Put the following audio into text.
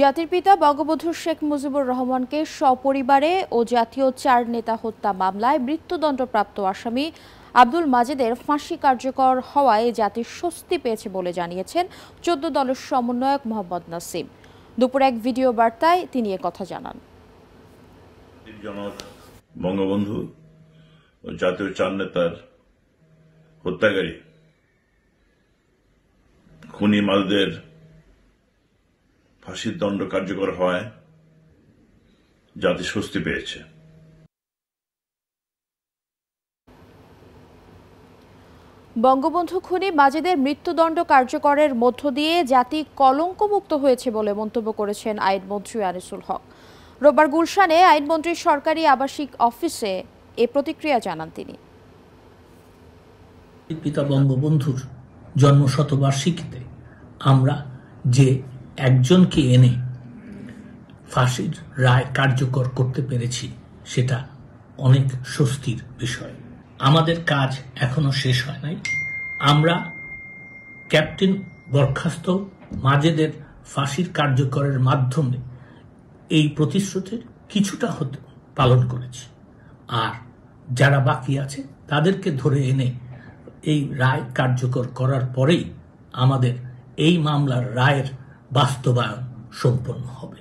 জাতির পিতা বঙ্গবন্ধু শেখ মুজিবুর রহমানকে সপরিবারে ও জাতীয় চার নেতা হত্যা মামলায় মৃত্যুদণ্ডপ্রাপ্ত আসামি আব্দুল মাজেদের ফাঁসি কার্যকর হওয়ায় জাতি স্বস্তি পেয়েছে বলে জানিয়েছেন চোদ্দ দলের সমন্বয়ক মোহাম্মদ নাসিম দুপুর এক ভিডিও বার্তায় তিনি কথা জানান বঙ্গবন্ধু জাতীয় চার নেতার হত্যাকারী খুনি মালদের ফাঁসির দণ্ড কার্যকর হয় জাতি স্বস্তি পেয়েছে বঙ্গবন্ধু খুনি মাজেদের মৃত্যুদণ্ড কার্যকরের মধ্য দিয়ে জাতি কলঙ্কমুক্ত হয়েছে বলে মন্তব্য করেছেন আইনমন্ত্রী আনিসুল হক রোববার গুলশানে আইনমন্ত্রীর সরকারি আবাসিক অফিসে এ প্রতিক্রিয়া জানান তিনি পিতা বঙ্গবন্ধুর জন্ম শতবার্ষিকীতে আমরা যে একজনকে এনে ফাঁসির রায় কার্যকর করতে পেরেছি সেটা অনেক স্বস্তির বিষয় আমাদের কাজ এখনো শেষ হয় নাই আমরা ক্যাপ্টেন বরখাস্ত মাজেদের ফাঁসির কার্যকরের মাধ্যমে এই প্রতিশ্রুতির কিছুটা হতে পালন করেছি আর যারা বাকি আছে তাদেরকে ধরে এনে এই রায় কার্যকর করার পরেই আমাদের এই মামলার রায়ের বাস্তবায়ন সম্পন্ন হবে